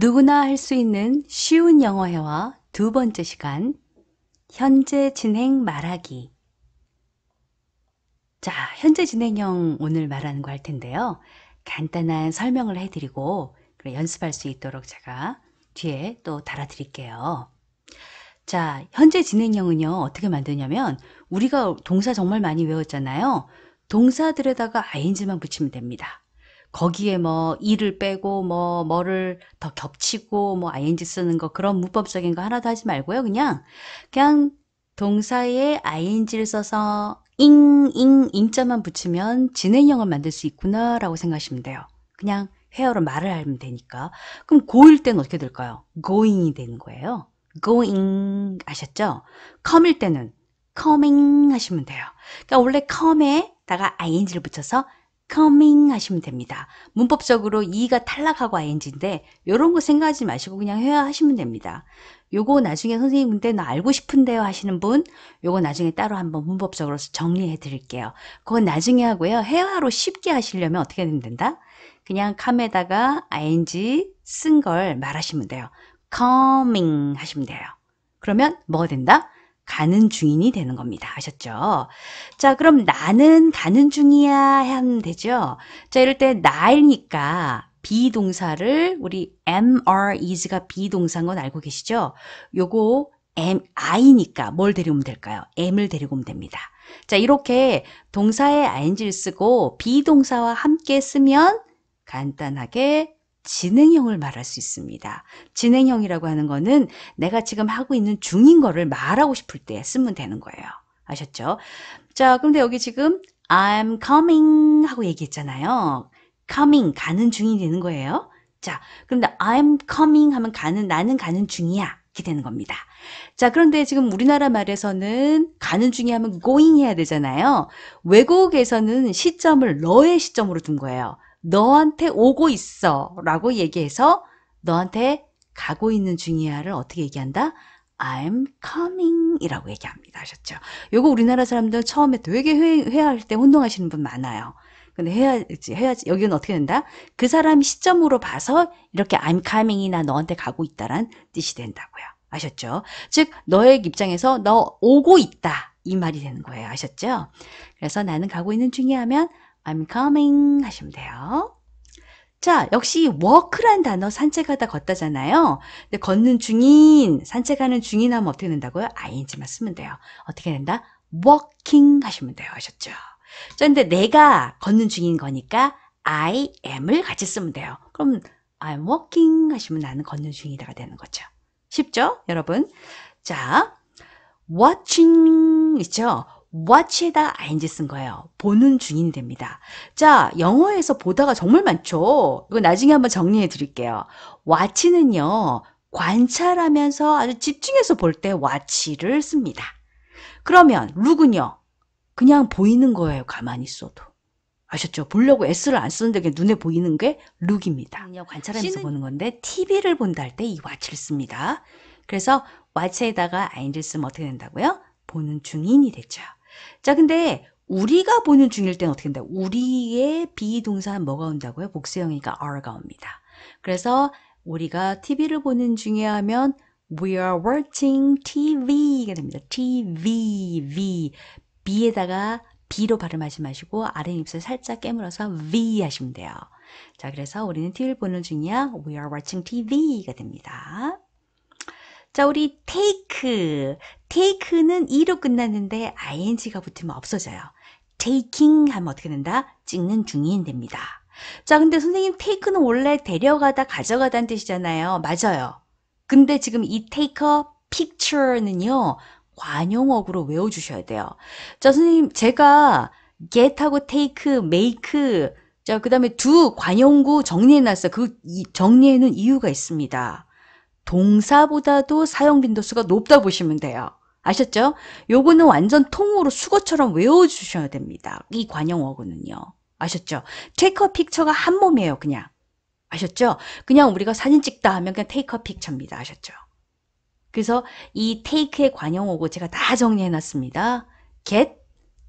누구나 할 수 있는 쉬운 영어 회화 두 번째 시간 현재 진행 말하기 자, 현재 진행형 오늘 말하는 거 할 텐데요. 간단한 설명을 해드리고 연습할 수 있도록 제가 뒤에 또 달아드릴게요. 자, 현재 진행형은요, 어떻게 만드냐면 우리가 동사 정말 많이 외웠잖아요. 동사들에다가 ing만 붙이면 됩니다. 거기에 뭐 이를 빼고 뭐 뭐를 더 겹치고 뭐 ing 쓰는 거 그런 문법적인 거 하나도 하지 말고요. 그냥 그냥 동사에 ing를 써서 잉, 잉, 잉자만 붙이면 진행형을 만들 수 있구나라고 생각하시면 돼요. 그냥 회화로 말을 하면 되니까. 그럼 고일 때는 어떻게 될까요? going이 되는 거예요. going 아셨죠? come일 때는 coming 하시면 돼요. 그러니까 원래 come에다가 ing를 붙여서 coming 하시면 됩니다. 문법적으로 이가 탈락하고 ing인데 이런 거 생각하지 마시고 그냥 해야 하시면 됩니다. 요거 나중에 선생님 근데 나 알고 싶은데요 하시는 분 요거 나중에 따로 한번 문법적으로 정리해 드릴게요. 그건 나중에 하고요. 회화로 쉽게 하시려면 어떻게 하면 된다? 그냥 컴에다가 ing 쓴 걸 말하시면 돼요. coming 하시면 돼요. 그러면 뭐가 된다? 가는 중인이 되는 겁니다. 아셨죠? 자, 그럼 나는 가는 중이야 하면 되죠? 자, 이럴 때 나이니까 비동사를 우리 MR e s 가 비동사인 건 알고 계시죠? 요거 M, I니까 뭘데리고오면 될까요? M을 데리고 오면 됩니다. 자, 이렇게 동사에 ing를 쓰고 비동사와 함께 쓰면 간단하게 진행형을 말할 수 있습니다. 진행형이라고 하는 거는 내가 지금 하고 있는 중인 거를 말하고 싶을 때 쓰면 되는 거예요. 아셨죠? 자, 그런데 여기 지금 I'm coming 하고 얘기했잖아요. coming, 가는 중이 되는 거예요. 자, 그런데 I'm coming 하면 가는, 나는 가는 중이야. 이렇게 되는 겁니다. 자, 그런데 지금 우리나라 말에서는 가는 중에 하면 going 해야 되잖아요. 외국에서는 시점을 너의 시점으로 둔 거예요. 너한테 오고 있어 라고 얘기해서 너한테 가고 있는 중이야를 어떻게 얘기한다? I'm coming 이라고 얘기합니다. 아셨죠 요거 우리나라 사람들 처음에 되게 회, 화할때 혼동하시는 분 많아요. 근데 해야지, 해야지. 여기는 어떻게 된다? 그 사람이 시점으로 봐서 이렇게 I'm coming이나 너한테 가고 있다란 뜻이 된다고요. 아셨죠? 즉, 너의 입장에서 너 오고 있다. 이 말이 되는 거예요. 아셨죠? 그래서 나는 가고 있는 중이야 하면 I'm coming 하시면 돼요. 자, 역시 walk란 단어 산책하다 걷다잖아요. 근데 걷는 중인, 산책하는 중인 하면 어떻게 된다고요? ing만 쓰면 돼요. 어떻게 된다? walking 하시면 돼요. 하셨죠? 자, 근데 내가 걷는 중인 거니까 I am을 같이 쓰면 돼요. 그럼 I'm walking 하시면 나는 걷는 중이다가 되는 거죠. 쉽죠? 여러분. 자, watching 있죠? watch에다 ing 쓴 거예요. 보는 중인이 됩니다. 자, 영어에서 보다가 정말 많죠? 이거 나중에 한번 정리해 드릴게요. watch는요, 관찰하면서 아주 집중해서 볼 때 watch를 씁니다. 그러면 look은요, 그냥 보이는 거예요. 가만히 있어도. 아셨죠? 보려고 S를 안 쓰는데 그냥 눈에 보이는 게룩입니다 관찰하면서 C는... 보는 건데 TV를 본다 할 때이와치를씁니다 그래서 와치에다가 ing를 쓰면 어떻게 된다고요? 보는 중인이 됐죠 자, 근데 우리가 보는 중일 때는 어떻게 된다? 우리의 비동사 뭐가 온다고요? 복수형이니까 are가 옵니다. 그래서 우리가 TV를 보는 중에 하면 we are watching TV가 됩니다. TV, V. B에다가 B로 발음하지 마시고 아래 입술 살짝 깨물어서 V 하시면 돼요. 자, 그래서 우리는 TV를 보는 중이야. We are watching TV가 됩니다. 자, 우리 take. take는 e로 끝났는데 ing가 붙으면 없어져요. taking 하면 어떻게 된다? 찍는 중인 됩니다. 자, 근데 선생님 take는 원래 데려가다 가져가다는 뜻이잖아요. 맞아요. 근데 지금 이 take a picture는요. 관용어구로 외워 주셔야 돼요. 자, 선생님 제가 get하고 take, make 자, 그다음에 두 관용구 정리해 놨어요. 그정리해놓은 이유가 있습니다. 동사보다도 사용 빈도수가 높다 보시면 돼요. 아셨죠? 요거는 완전 통으로 수거처럼 외워주셔야 됩니다. 이 관용어구는요. 아셨죠? take a picture가 한 몸이에요. 그냥. 아셨죠? 그냥 우리가 사진 찍다 하면 그냥 take a picture입니다. 아셨죠? 그래서 이 take의 관용어고 제가 다 정리해놨습니다. get,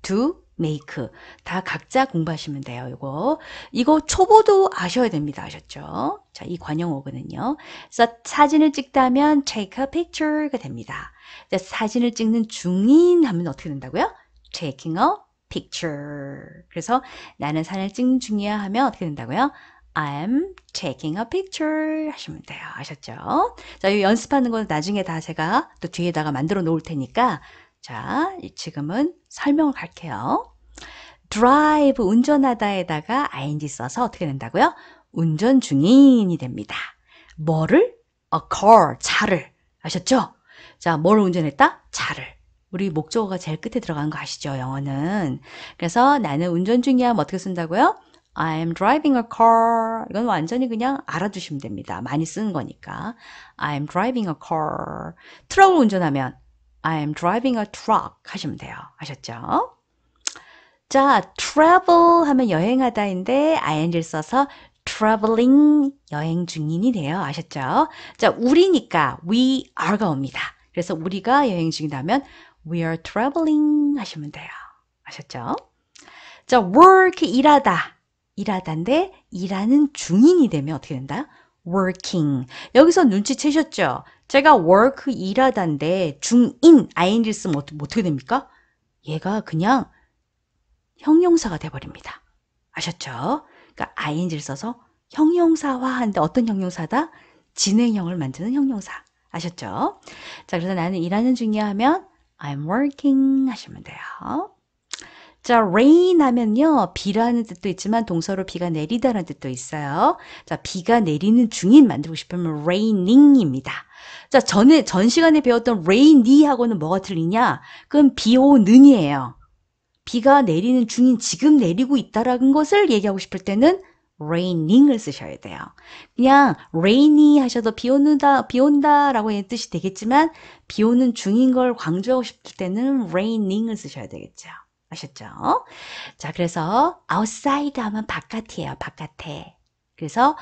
do, 메이크 다 각자 공부하시면 돼요. 이거 이거 초보도 아셔야 됩니다. 아셨죠? 자, 이 관용어거든요. 그래서 사진을 찍다면 take a picture가 됩니다. 사진을 찍는 중인 하면 어떻게 된다고요? taking a picture. 그래서 나는 사진을 찍는 중이야 하면 어떻게 된다고요? I'm taking a picture 하시면 돼요. 아셨죠? 자, 이 연습하는 건 나중에 다 제가 또 뒤에다가 만들어 놓을 테니까 자, 지금은 설명을 갈게요. drive 운전하다에다가 ing 써서 어떻게 된다고요? 운전 중인이 됩니다. 뭐를? a car 차를 아셨죠? 자, 뭘 운전했다? 차를. 우리 목적어가 제일 끝에 들어간 거 아시죠? 영어는. 그래서 나는 운전 중이야. 어떻게 쓴다고요? I'm driving a car. 이건 완전히 그냥 알아두시면 됩니다. 많이 쓰는 거니까. I'm driving a car. 트럭을 운전하면 I'm driving a truck 하시면 돼요. 아셨죠? 자, travel 하면 여행하다인데 ing를 써서 traveling 여행 중인이 돼요. 아셨죠? 자, 우리니까 we are가 옵니다. 그래서 우리가 여행 중이라면 we are traveling 하시면 돼요. 아셨죠? 자, work 일하다. 일하다인데 일하는 중인이 되면 어떻게 된다? working. 여기서 눈치채셨죠? 제가 work 일하다인데 중인 ing를 쓰면 어떻게 됩니까? 얘가 그냥 형용사가 돼버립니다. 아셨죠? 그러니까 ing를 써서 형용사화하는데 어떤 형용사다? 진행형을 만드는 형용사. 아셨죠? 자, 그래서 나는 일하는 중이야 하면 I'm working 하시면 돼요. 자, rain 하면요. 비라는 뜻도 있지만 동서로 비가 내리다라는 뜻도 있어요. 자, 비가 내리는 중인 만들고 싶으면 raining입니다. 자, 전에 전 시간에 배웠던 rainy하고는 뭐가 틀리냐? 그건 비 오는이에요. 비가 내리는 중인 지금 내리고 있다라는 것을 얘기하고 싶을 때는 raining을 쓰셔야 돼요. 그냥 rainy 하셔도 비온다비 온다라고 하는 뜻이 되겠지만 비 오는 중인 걸 강조하고 싶을 때는 raining을 쓰셔야 되겠죠. 아셨죠? 자, 그래서 outside 하면 바깥이에요. 바깥에. 그래서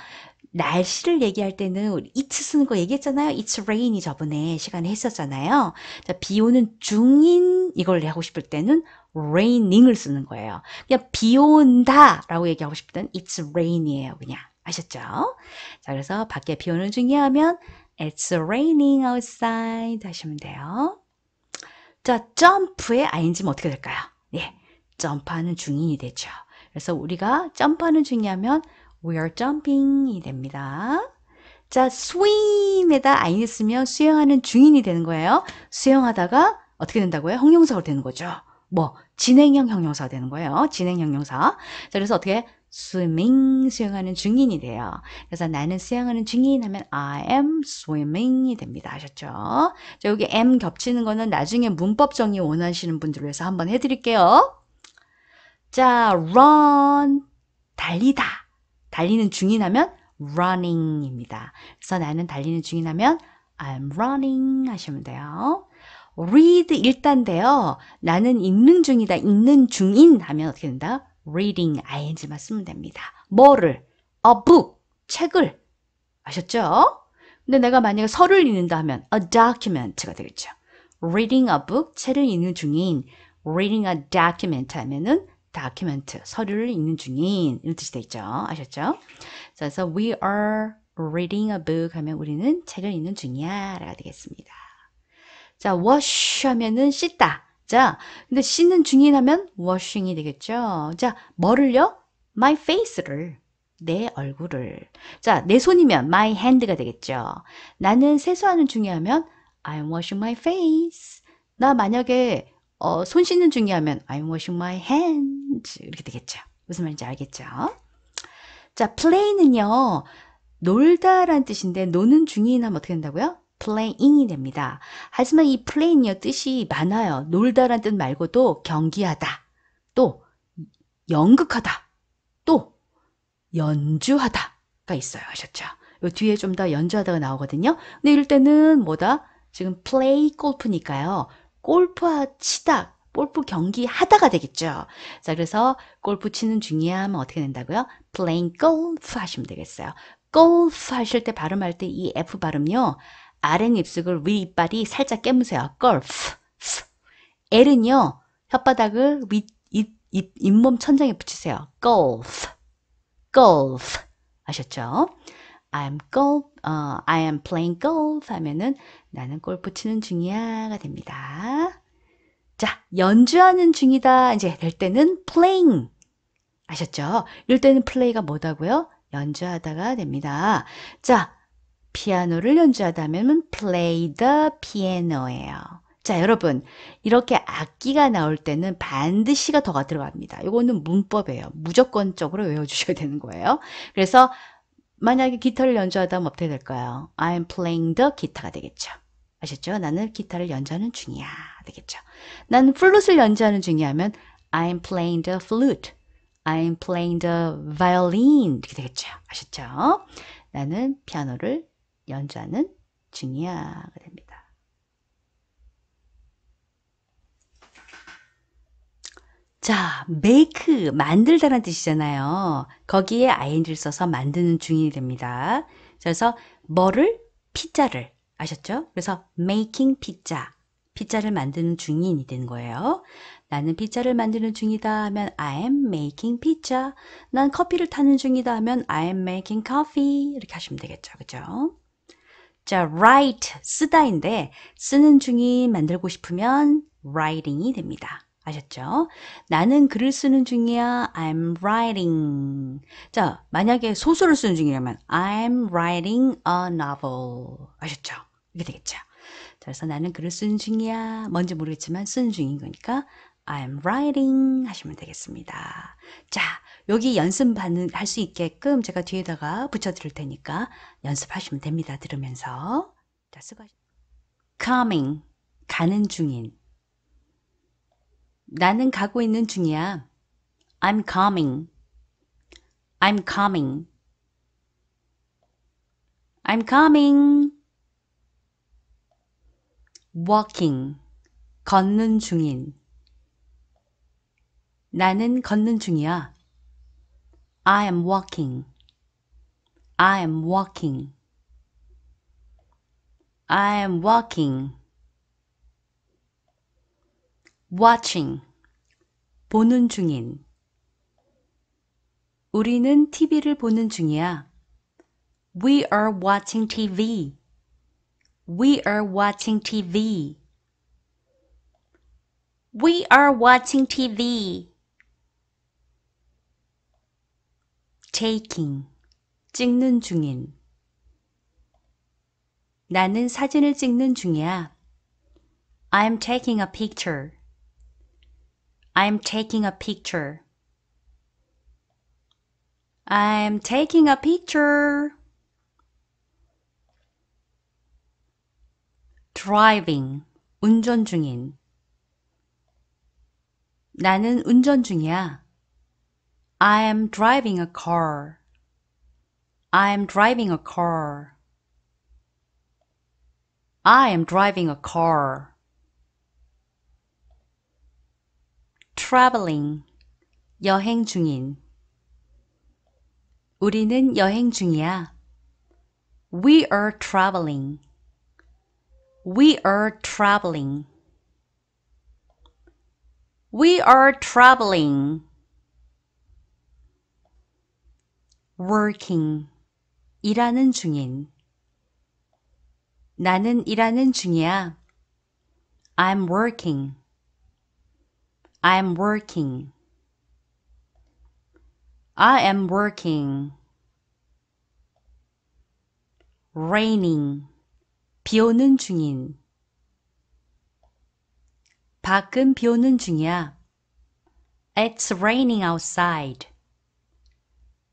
날씨를 얘기할 때는 우리 it 쓰는 거 얘기했잖아요. It's rain이 저번에 시간에 했었잖아요. 자, 비 오는 중인 이걸 하고 싶을 때는 raining을 쓰는 거예요. 그냥 비 온다라고 얘기하고 싶을 때는 it's rain이에요. 그냥 아셨죠? 자, 그래서 밖에 비 오는 중이야 하면 it's raining outside 하시면 돼요. 자, 점프의 ing면 뭐 어떻게 될까요? 예, 점프하는 중인이 되죠. 그래서 우리가 점프하는 중이냐면 we are jumping이 됩니다. 자, swim에다 ing 쓰면 수영하는 중인이 되는 거예요. 수영하다가 어떻게 된다고요? 형용사로 되는 거죠. 뭐 진행형 형용사 되는 거예요. 진행 형 형용사. 자, 그래서 어떻게 swimming 수영하는 중인이 돼요. 그래서 나는 수영하는 중인 하면 I am swimming이 됩니다. 아셨죠? 자, 여기 am 겹치는 거는 나중에 문법 정의 원하시는 분들 위해서 한번 해드릴게요. 자, run 달리다 달리는 중인 하면 running입니다. 그래서 나는 달리는 중인 하면 I'm running 하시면 돼요. read 일단돼요 나는 읽는 중이다. 읽는 중인 하면 어떻게 된다? reading, ing만 쓰면 됩니다. 뭐를? a book, 책을. 아셨죠? 근데 내가 만약에 서를 읽는다 하면 a document가 되겠죠. reading a book, 책을 읽는 중인 reading a document 하면은 document, 서류를 읽는 중인 이런 뜻이 되겠죠. 아셨죠? 그래서 we are reading a book 하면 우리는 책을 읽는 중이야 라고 되겠습니다. 자, wash 하면은 씻다. 자, 근데 씻는 중이라면 washing이 되겠죠. 자, 뭐를요? my face를. 내 얼굴을. 자, 내 손이면 my hand가 되겠죠. 나는 세수하는 중이하면 I'm washing my face. 나 만약에 어, 손 씻는 중이하면 I'm washing my hands. 이렇게 되겠죠. 무슨 말인지 알겠죠? 자, play는요. 놀다란 뜻인데 노는 중이나면 뭐 어떻게 된다고요? playing이 됩니다. 하지만 이 playing요 뜻이 많아요. 놀다란 뜻 말고도 경기하다, 또 연극하다, 또 연주하다가 있어요. 아셨죠? 요 뒤에 좀 더 연주하다가 나오거든요. 근데 이럴 때는 뭐다? 지금 play 골프니까요. 골프 치다, 골프 경기 하다가 되겠죠. 자, 그래서 골프 치는 중이야 하면 어떻게 된다고요? playing golf 하시면 되겠어요. 골프 하실 때 발음할 때 이 F 발음요. 아랫입술을 위이빨이 살짝 깨무세요. 걸프. L은요. 혓바닥을 위, 입, 입, 잇몸 천장에 붙이세요. golf. golf. 아셨죠? I'm golf, uh, I am 어, playing golf 하면은 나는 골프 치는 중이야가 됩니다. 자, 연주하는 중이다. 이제 될 때는 playing. 아셨죠? 이럴 때는 play가 뭐다고요? 연주하다가 됩니다. 자, 피아노를 연주하다면 play the piano예요. 자, 여러분. 이렇게 악기가 나올 때는 반드시가 더가 들어갑니다. 이거는 문법이에요. 무조건적으로 외워주셔야 되는 거예요. 그래서 만약에 기타를 연주하다면 어떻게 될까요? I'm playing the 기타가 되겠죠. 아셨죠? 나는 기타를 연주하는 중이야. 되겠죠. 나는 플룻을 연주하는 중이야면 I'm playing the flute. I'm playing the violin. 이렇게 되겠죠. 아셨죠? 나는 피아노를 연자는 증이야 됩니다. 자, make 만들다는 뜻이잖아요. 거기에 ing를 써서 만드는 중이 됩니다. 그래서 뭐를 피자를 아셨죠? 그래서 making 피자 피자를 만드는 중인이 되는 거예요. 나는 피자를 만드는 중이다 하면 I am making pizza. 난 커피를 타는 중이다 하면 I am making coffee. 이렇게 하시면 되겠죠. 그죠? 자, write, 쓰다인데 쓰는 중인 만들고 싶으면 writing이 됩니다. 아셨죠? 나는 글을 쓰는 중이야. I'm writing. 자, 만약에 소설을 쓰는 중이라면 I'm writing a novel. 아셨죠? 이게 되겠죠? 자, 그래서 나는 글을 쓰는 중이야. 뭔지 모르겠지만 쓰는 중인 거니까 I'm writing 하시면 되겠습니다. 자, 여기 연습 받는 할수 있게끔 제가 뒤에다가 붙여 드릴 테니까 연습하시면 됩니다. 들으면서. 자, 수고하셨 coming 가는 중인 나는 가고 있는 중이야. I'm coming. I'm coming. I'm coming. walking 걷는 중인 나는 걷는 중이야. I am walking. I am walking. I am walking. watching 보는 중인 우리는 TV를 보는 중이야. We are watching TV. We are watching TV. We are watching TV. taking, 찍는 중인. 나는 사진을 찍는 중이야. I'm taking a picture. I'm taking a picture. I'm taking a picture. driving, 운전 중인. 나는 운전 중이야. I am driving a car. I am driving a car. I am driving a car. traveling 여행 중인 우리는 여행 중이야. We are traveling. We are traveling. We are traveling. working 일하는 중인 나는 일하는 중이야. I'm working. I'm working. I am working. raining 비 오는 중인 밖은 비 오는 중이야. It's raining outside.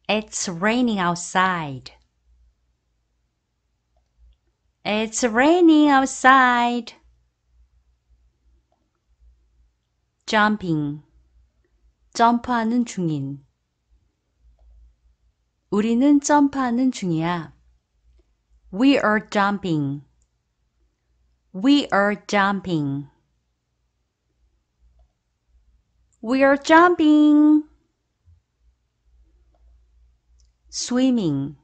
It's raining outside. It's raining outside. jumping 점프하는 중인 우리는 점프하는 중이야. We are jumping. We are jumping. We are jumping. swimming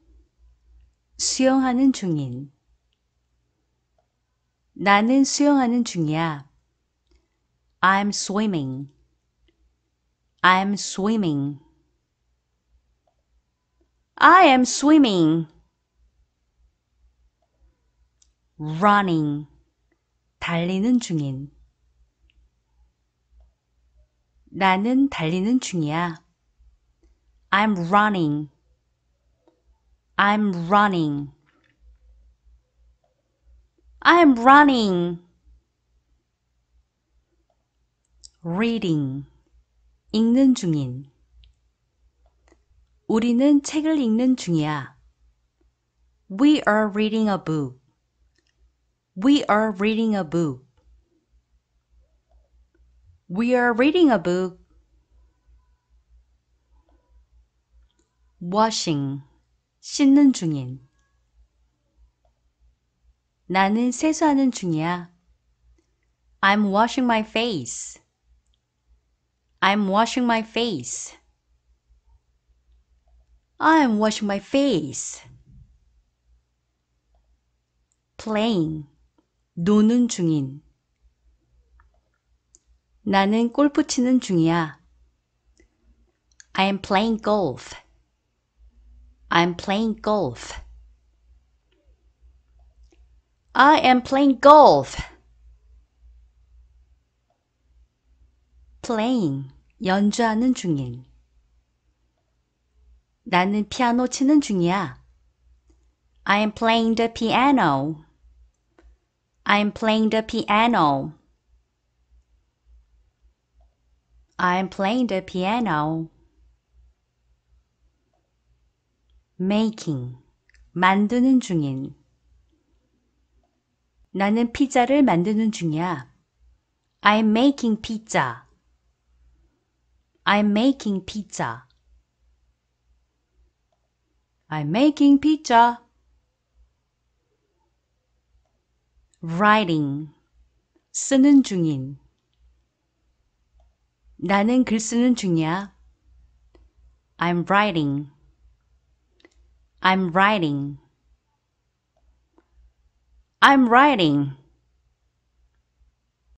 수영하는 중인 나는 수영하는 중이야. I'm swimming. I'm swimming. I am swimming. running 달리는 중인 나는 달리는 중이야. I'm running. I'm running. I'm running. reading 읽는 중인 우리는 책을 읽는 중이야. We are reading a book. We are reading a book. We are reading a book. washing 씻는 중인. 나는 세수하는 중이야. I'm washing my face. I'm washing my face. I'm washing my face. playing 노는 중인. 나는 골프 치는 중이야. I am playing golf. I'm playing golf. I am playing golf. playing 연주하는 중인 나는 피아노 치는 중이야. I am playing the piano. I am playing the piano. I am playing the piano. making 만드는 중인 나는 피자를 만드는 중이야. I'm making pizza. I'm making pizza. I'm making pizza. writing 쓰는 중인 나는 글 쓰는 중이야. I'm writing. I'm writing. I'm writing.